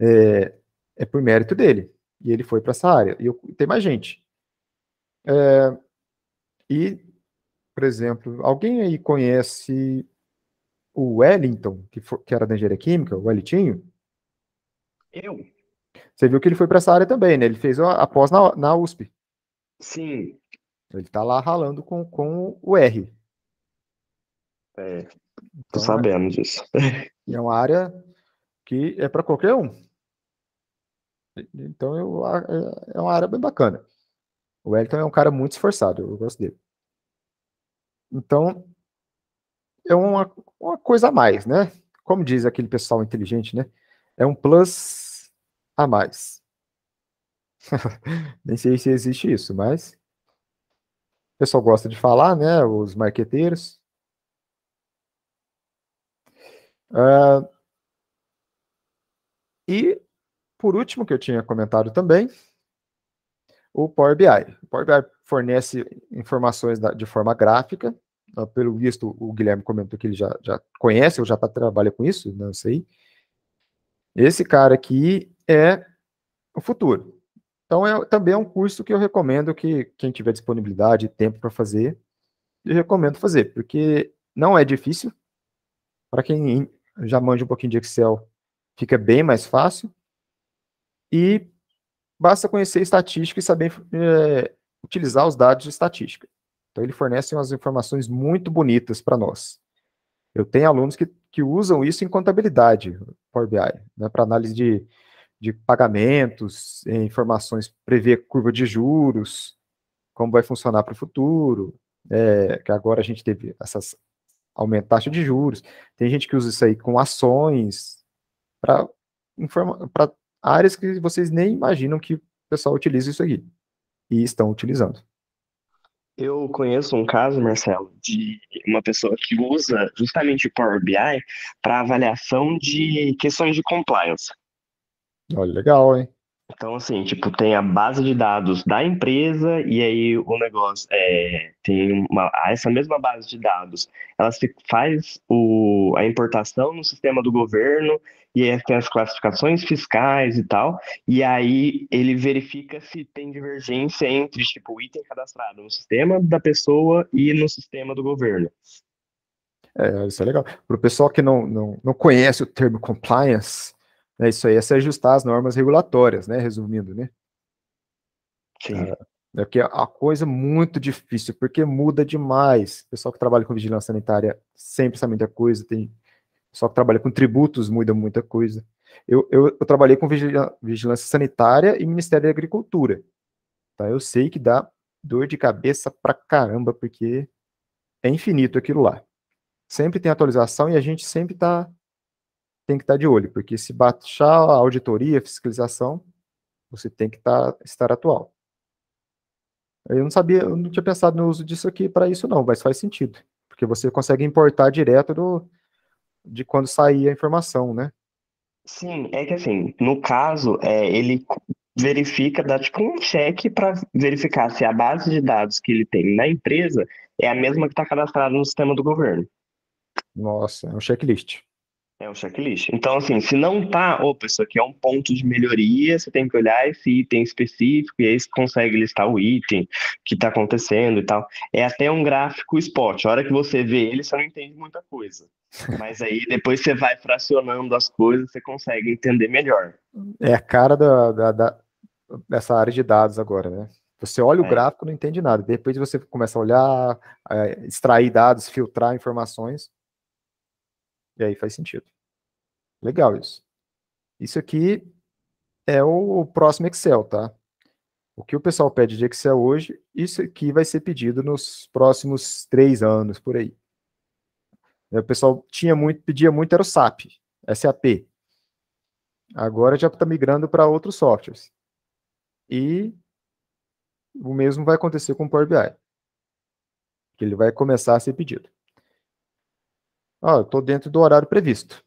é, é por mérito dele. E ele foi para essa área. E eu, tem mais gente. É, e, por exemplo, alguém aí conhece o Wellington, que, for, que era da engenharia química, o Wellingtinho. Eu? Você viu que ele foi para essa área também, né? Ele fez a, pós na, na USP. Sim. Ele está lá ralando com, com o R. É, tô então, é sabendo é, disso. [LAUGHS] É uma área que é para qualquer um. Então eu, é, é uma área bem bacana. O Wellington é um cara muito esforçado, eu gosto dele. Então, é uma, uma coisa a mais, né? Como diz aquele pessoal inteligente, né? É um plus a mais. [LAUGHS] Nem sei se existe isso, mas o pessoal gosta de falar, né? Os marqueteiros. Uh, e por último, que eu tinha comentado também, o Power BI. O Power BI fornece informações de forma gráfica ah, pelo visto, o Guilherme comentou que ele já, já conhece ou já tá, trabalha com isso, não né, sei. Esse cara aqui é o futuro. Então, é, também é um curso que eu recomendo que quem tiver disponibilidade e tempo para fazer, eu recomendo fazer, porque não é difícil. Para quem já manja um pouquinho de Excel, fica bem mais fácil. E basta conhecer estatística e saber é, utilizar os dados de estatística. Então, ele fornece umas informações muito bonitas para nós. Eu tenho alunos que, que usam isso em contabilidade, Power BI, né, para análise de, de pagamentos, eh, informações, prever curva de juros, como vai funcionar para o futuro, é, que agora a gente teve essas aumentar a taxa de juros. Tem gente que usa isso aí com ações para áreas que vocês nem imaginam que o pessoal utiliza isso aqui e estão utilizando. Eu conheço um caso, Marcelo, de uma pessoa que usa justamente o Power BI para avaliação de questões de compliance. Olha, legal, hein? Então, assim, tipo, tem a base de dados da empresa e aí o negócio é, tem uma, essa mesma base de dados, ela se faz o, a importação no sistema do governo e aí tem as classificações fiscais e tal, e aí ele verifica se tem divergência entre tipo, o item cadastrado no sistema da pessoa e no sistema do governo. É, isso é legal. Para o pessoal que não, não, não conhece o termo compliance, né, isso aí é se ajustar às normas regulatórias, né? Resumindo, né? Sim. Ah, é, que é uma coisa muito difícil, porque muda demais. O pessoal que trabalha com vigilância sanitária sempre sabe muita coisa, tem só que trabalha com tributos, muda muita coisa. Eu, eu, eu trabalhei com vigilância sanitária e Ministério da Agricultura. Tá? Eu sei que dá dor de cabeça pra caramba, porque é infinito aquilo lá. Sempre tem atualização e a gente sempre tá, tem que estar tá de olho, porque se baixar a auditoria, fiscalização, você tem que tá, estar atual. Eu não sabia, eu não tinha pensado no uso disso aqui para isso não, mas faz sentido, porque você consegue importar direto do, de quando saía a informação, né? Sim, é que assim, no caso, é, ele verifica, dá tipo um cheque para verificar se a base de dados que ele tem na empresa é a mesma que está cadastrada no sistema do governo. Nossa, é um checklist. É um checklist. Então, assim, se não tá, opa, isso aqui é um ponto de melhoria, você tem que olhar esse item específico e aí você consegue listar o item que tá acontecendo e tal. É até um gráfico esporte. A hora que você vê ele, você não entende muita coisa. [LAUGHS] Mas aí depois você vai fracionando as coisas, você consegue entender melhor. É a cara da, da, da dessa área de dados agora, né? Você olha o é. gráfico, não entende nada. Depois você começa a olhar, é, extrair dados, filtrar informações. E aí faz sentido. Legal isso. Isso aqui é o próximo Excel, tá? O que o pessoal pede de Excel hoje, isso aqui vai ser pedido nos próximos três anos, por aí. É, o pessoal tinha muito, pedia muito, era o SAP, SAP. Agora já está migrando para outros softwares. E o mesmo vai acontecer com o Power BI. Que ele vai começar a ser pedido ó, eu estou dentro do horário previsto.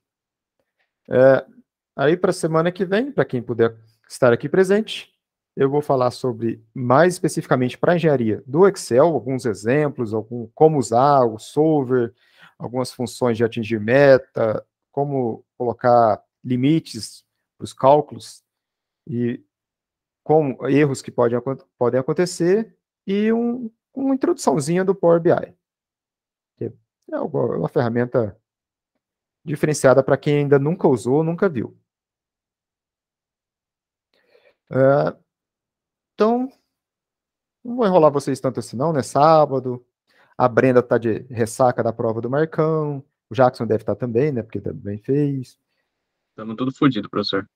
É, aí, para a semana que vem, para quem puder estar aqui presente, eu vou falar sobre, mais especificamente para engenharia do Excel, alguns exemplos, algum, como usar o solver, algumas funções de atingir meta, como colocar limites para os cálculos e com erros que podem, podem acontecer, e um, uma introduçãozinha do Power BI. É uma ferramenta diferenciada para quem ainda nunca usou, nunca viu. É, então, não vou enrolar vocês tanto assim não, né? Sábado, a Brenda está de ressaca da prova do Marcão, o Jackson deve estar tá também, né? Porque também fez. Estamos tudo fodido, professor.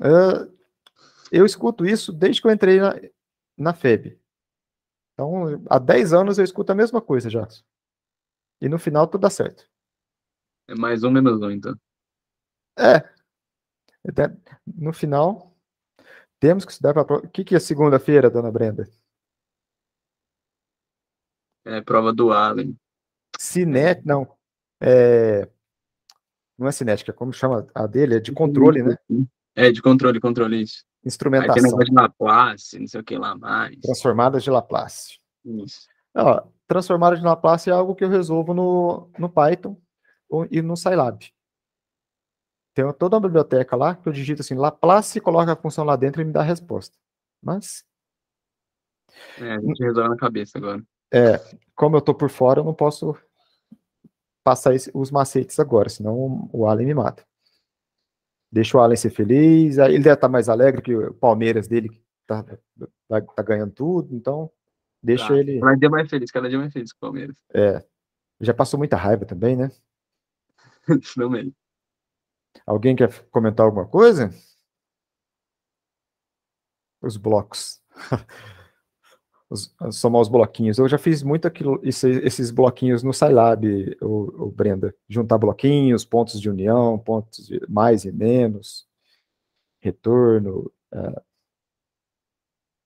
É, eu escuto isso desde que eu entrei na, na FEB. Então, há 10 anos eu escuto a mesma coisa, Jackson. E no final tudo dá certo. É mais um menos um, então. É. no final, temos que estudar para prova. O que, que é segunda-feira, dona Brenda? É prova do Allen. Cinética, não. É... Não é cinética, como chama a dele? É de controle, né? É, de controle, controle, isso. Instrumentação. Aí tem de Laplace, não sei o que lá mais. Transformadas de Laplace. Isso. Ó, transformar a Laplace é algo que eu resolvo no, no Python e no Scilab. Tem toda uma biblioteca lá que eu digito assim, Laplace, coloca a função lá dentro e me dá a resposta. Mas... É, a gente resolve na cabeça agora. É, como eu tô por fora, eu não posso passar esse, os macetes agora, senão o Allen me mata. Deixa o Allen ser feliz, ele deve estar mais alegre que o Palmeiras dele, que está tá, tá ganhando tudo, então Deixa ah, ele. Cada dia mais feliz, cada dia mais feliz com o Palmeiras. É. Já passou muita raiva também, né? também. [LAUGHS] Alguém quer comentar alguma coisa? Os blocos. [LAUGHS] os, ah, somar os bloquinhos. Eu já fiz muito aquilo, esses bloquinhos no Scilab, o, o Brenda. Juntar bloquinhos, pontos de união, pontos de mais e menos, retorno, uh,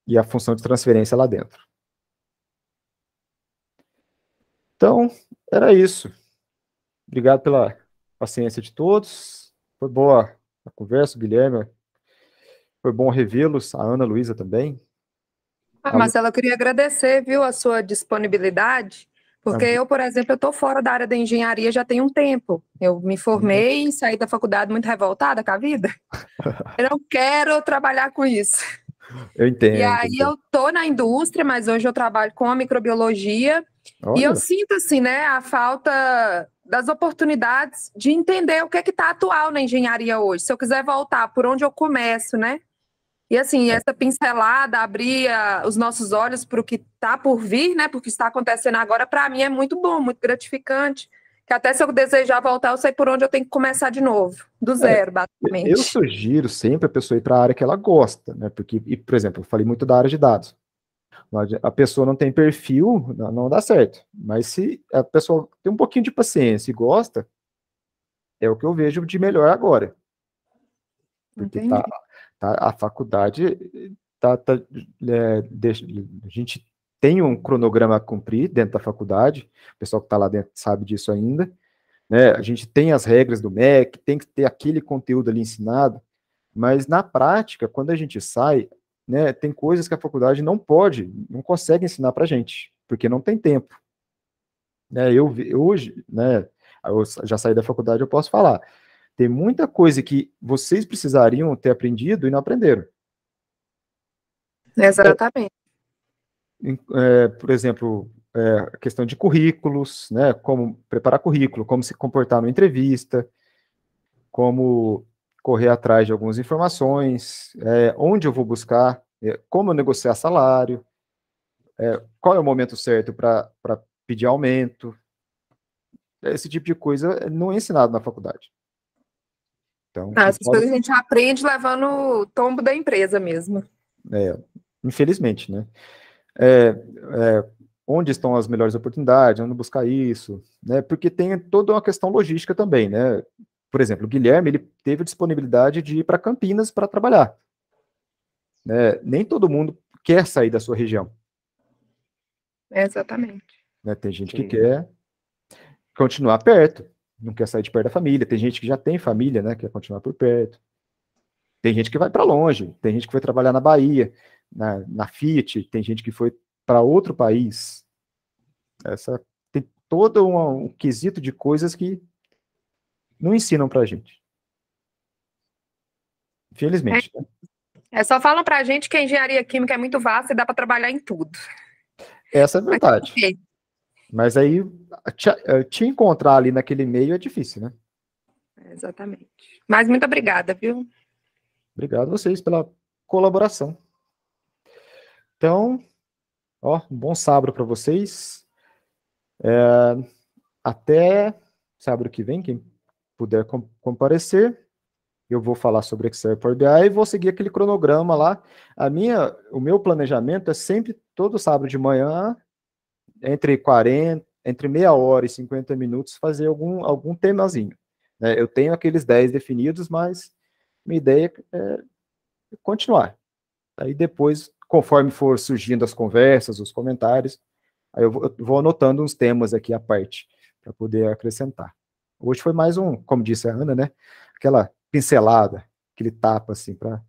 e a função de transferência lá dentro. Então, era isso. Obrigado pela paciência de todos. Foi boa a conversa, Guilherme. Foi bom revê-los, a Ana Luísa também. Ah, eu queria agradecer, viu, a sua disponibilidade, porque eu, por exemplo, eu estou fora da área da engenharia já tem um tempo. Eu me formei e saí da faculdade muito revoltada com a vida. [LAUGHS] Eu não quero trabalhar com isso. Eu entendo. E aí então. eu estou na indústria, mas hoje eu trabalho com a microbiologia Olha. E eu sinto, assim, né, a falta das oportunidades de entender o que é que está atual na engenharia hoje. Se eu quiser voltar, por onde eu começo, né? E assim, é. essa pincelada, abrir ah, os nossos olhos para o que está por vir, né? Porque está acontecendo agora, para mim é muito bom, muito gratificante. Que até se eu desejar voltar, eu sei por onde eu tenho que começar de novo, do é, zero, é, basicamente. Eu sugiro sempre a pessoa ir para a área que ela gosta, né? Porque, e, por exemplo, eu falei muito da área de dados. A pessoa não tem perfil, não dá certo. Mas se a pessoa tem um pouquinho de paciência e gosta, é o que eu vejo de melhor agora. Porque tá, tá, a faculdade tá, tá é, deixa, a gente tem um cronograma a cumprir dentro da faculdade, o pessoal que está lá dentro sabe disso ainda. Né? A gente tem as regras do MEC, tem que ter aquele conteúdo ali ensinado, mas na prática, quando a gente sai, né, tem coisas que a faculdade não pode, não consegue ensinar para gente, porque não tem tempo. Né, eu, eu hoje, né, eu já saí da faculdade, eu posso falar. Tem muita coisa que vocês precisariam ter aprendido e não aprenderam. Exatamente. É, por exemplo, é, questão de currículos, né, como preparar currículo, como se comportar numa entrevista, como correr atrás de algumas informações, é, onde eu vou buscar, é, como negociar salário, é, qual é o momento certo para pedir aumento. Esse tipo de coisa não é ensinado na faculdade. Então, ah, essas pode... coisas a gente aprende levando o tombo da empresa mesmo. É, infelizmente, né? É, é, onde estão as melhores oportunidades, onde buscar isso, né? Porque tem toda uma questão logística também, né? Por exemplo, o Guilherme ele teve disponibilidade de ir para Campinas para trabalhar. Né? Nem todo mundo quer sair da sua região. Exatamente. Né? Tem gente Sim. que quer continuar perto, não quer sair de perto da família. Tem gente que já tem família, né? Quer continuar por perto. Tem gente que vai para longe, tem gente que foi trabalhar na Bahia, na, na Fiat, tem gente que foi para outro país. Essa tem todo um, um quesito de coisas que não ensinam para a gente. Infelizmente. É, é só falam para a gente que a engenharia química é muito vasta e dá para trabalhar em tudo. Essa é a verdade. Mas, Mas aí, te, eh, te encontrar ali naquele meio é difícil, né? É, exatamente. Mas muito obrigada, viu? Obrigado a vocês pela colaboração. Então, ó, um bom sábado para vocês. É, até sábado que vem, quem puder comparecer, eu vou falar sobre Excel e Power BI e vou seguir aquele cronograma lá. A minha, o meu planejamento é sempre todo sábado de manhã, entre 40, entre meia hora e 50 minutos, fazer algum, algum temazinho. Né? Eu tenho aqueles 10 definidos, mas minha ideia é continuar. Aí depois, conforme for surgindo as conversas, os comentários, aí eu vou, eu vou anotando uns temas aqui à parte para poder acrescentar. Hoje foi mais um, como disse a Ana, né? Aquela pincelada, aquele tapa assim para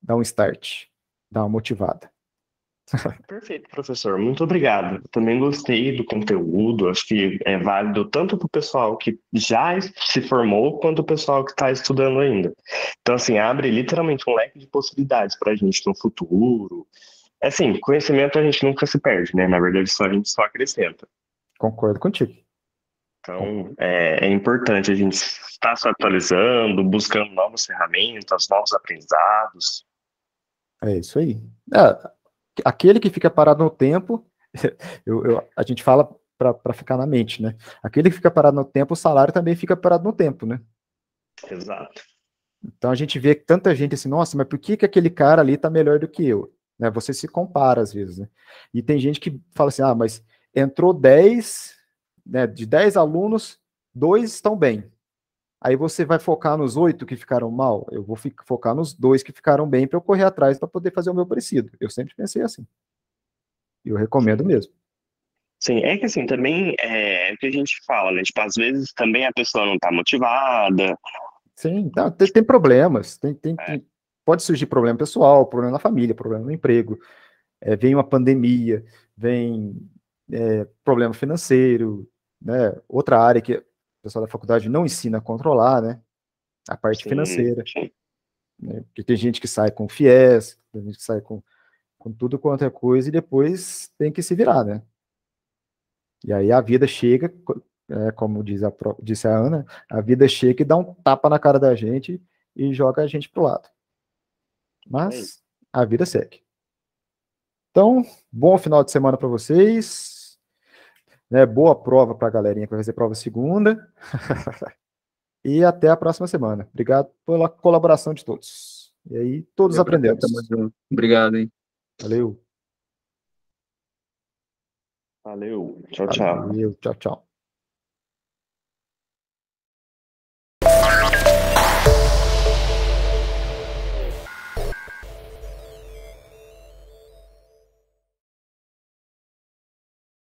dar um start, dar uma motivada. [LAUGHS] Perfeito, professor. Muito obrigado. Também gostei do conteúdo. Acho que é válido tanto para o pessoal que já se formou quanto o pessoal que está estudando ainda. Então, assim, abre literalmente um leque de possibilidades para a gente no futuro. É Assim, conhecimento a gente nunca se perde, né? Na verdade, só a gente só acrescenta. Concordo contigo. Então, é, é, importante a gente estar se atualizando, buscando novas ferramentas, novos aprendizados. É isso aí. É, aquele que fica parado no tempo, [LAUGHS] eu, eu, a gente fala para ficar na mente, né? Aquele que fica parado no tempo, o salário também fica parado no tempo, né? Exato. Então a gente vê tanta gente assim, nossa, mas por que, que aquele cara ali tá melhor do que eu? Né? Você se compara às vezes, né? E tem gente que fala assim, ah, mas entrou 10, né, de 10 alunos, dois estão bem. Aí você vai focar nos oito que ficaram mal? Eu vou focar nos dois que ficaram bem para eu correr atrás para poder fazer o meu parecido. Eu sempre pensei assim. E eu recomendo mesmo. Sim, é que assim, também é, é o que a gente fala, né? Tipo, às vezes também a pessoa não está motivada. Sim, tá, tem, tem, problemas. Tem, tem, é. tem, pode surgir problema pessoal, problema na família, problema no emprego. É, vem uma pandemia, vem é, problema financeiro, né, outra área que o pessoal da faculdade não ensina a controlar, né? A parte sim, financeira. Sim. Né, porque tem gente que sai com FIES, tem gente que sai com, com tudo quanto é coisa e depois tem que se virar, né? E aí a vida chega, é, como diz a, disse a Ana, a vida chega e dá um tapa na cara da gente e joga a gente pro lado. Mas é a vida segue. Então, bom final de semana para vocês. Né? Boa prova para a galerinha que vai fazer prova segunda. [LAUGHS] e até a próxima semana. Obrigado pela colaboração de todos. E aí, todos Eu aprendemos. Obrigado, hein? Valeu. Valeu. Tchau, tchau. Valeu, tchau, tchau.